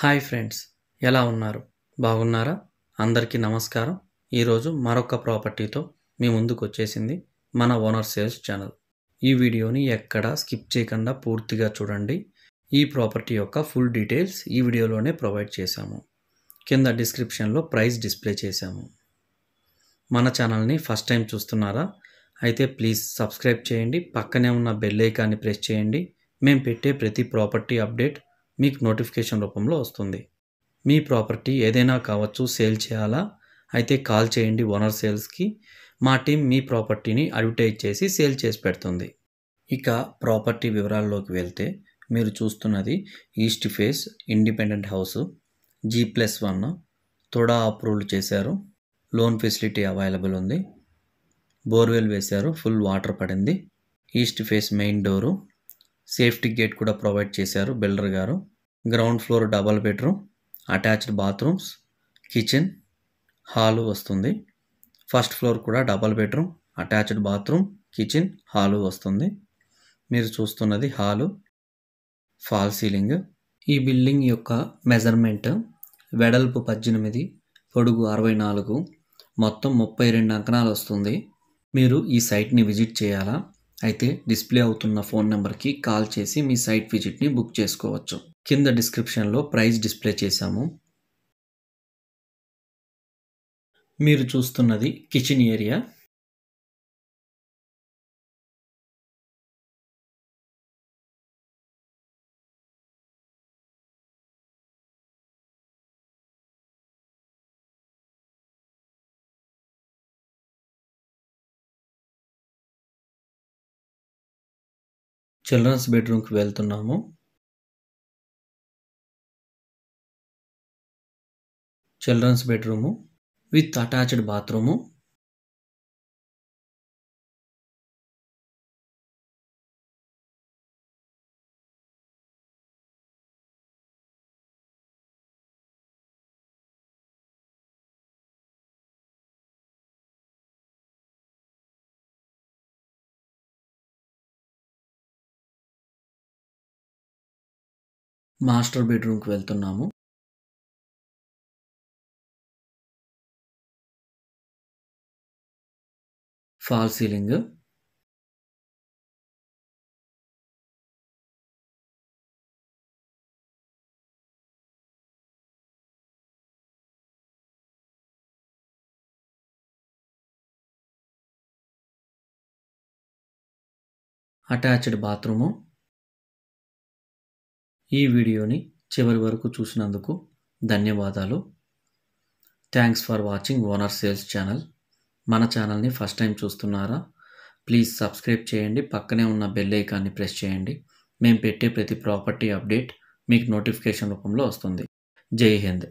hi friends ఎలా ఉన్నారు బాగున్నారా అందరికీ నమస్కారం ఈరోజు మరొక ప్రాపర్టీతో మీ ముందుకు వచ్చేసింది మన ఓనర్ సేల్స్ ఛానల్ ఈ వీడియోని ఎక్కడ స్కిప్ చేయకుండా పూర్తిగా చూడండి ఈ ప్రాపర్టీ యొక్క ఫుల్ డీటెయిల్స్ ఈ వీడియోలోనే ప్రొవైడ్ చేశాము కింద డిస్క్రిప్షన్లో ప్రైస్ డిస్ప్లే చేశాము మన ఛానల్ని ఫస్ట్ టైం చూస్తున్నారా అయితే ప్లీజ్ సబ్స్క్రైబ్ చేయండి పక్కనే ఉన్న బెల్లైకాన్ని ప్రెస్ చేయండి మేము పెట్టే ప్రతి ప్రాపర్టీ అప్డేట్ మీకు నోటిఫికేషన్ రూపంలో వస్తుంది మీ ప్రాపర్టీ ఏదైనా కావచ్చు సేల్ చేయాలా అయితే కాల్ చేయండి ఓనర్ సేల్స్కి మా టీం మీ ప్రాపర్టీని అడ్వర్టైజ్ చేసి సేల్ చేసి పెడుతుంది ఇక ప్రాపర్టీ వివరాల్లోకి వెళ్తే మీరు చూస్తున్నది east face independent house G plus one తోడా అప్రూవల్ చేశారు లోన్ ఫెసిలిటీ అవైలబుల్ ఉంది బోర్వెల్ వేశారు ఫుల్ వాటర్ పడింది east face main door safety gate కూడా ప్రొవైడ్ చేశారు బిల్డర్ గారు ground floor double bedroom attached bathrooms kitchen hall వస్తుంది ఫస్ట్ ఫ్లోర్ కూడా double bedroom attached bathroom kitchen hall వస్తుంది మీరు చూస్తున్నది హాలు ఫాల్ సీలింగ్ ఈ బిల్డింగ్ యొక్క మెజర్మెంట్ వెడల్పు పద్దెనిమిది పొడుగు అరవై నాలుగు మొత్తం ముప్పై రెండు అంకణాలు వస్తుంది మీరు ఈ సైట్ని విజిట్ చేయాలా అయితే డిస్ప్లే అవుతున్న ఫోన్ నెంబర్కి కాల్ చేసి మీ సైట్ విజిట్ని బుక్ చేసుకోవచ్చు కింద డిస్క్రిప్షన్లో ప్రైస్ డిస్ప్లే చేశాము మీరు చూస్తున్నది కిచెన్ ఏరియా చిల్డ్రన్స్ బెడ్రూమ్కి వెళ్తున్నాము children's bedroom with attached bathroom master బెడ్రూమ్కి వెళ్తున్నాము ఫాల్ సీలింగ్ అటాచ్డ్ బాత్రూము ఈ వీడియోని చివరి వరకు చూసినందుకు ధన్యవాదాలు thanks for watching owner sales channel మన ఛానల్ని ఫస్ట్ టైం చూస్తున్నారా ప్లీజ్ సబ్స్క్రైబ్ చేయండి పక్కనే ఉన్న బెల్ ఐకాన్ని ప్రెస్ చేయండి మేము పెట్టే ప్రతి ప్రాపర్టీ అప్డేట్ మీకు నోటిఫికేషన్ రూపంలో వస్తుంది జై హింద్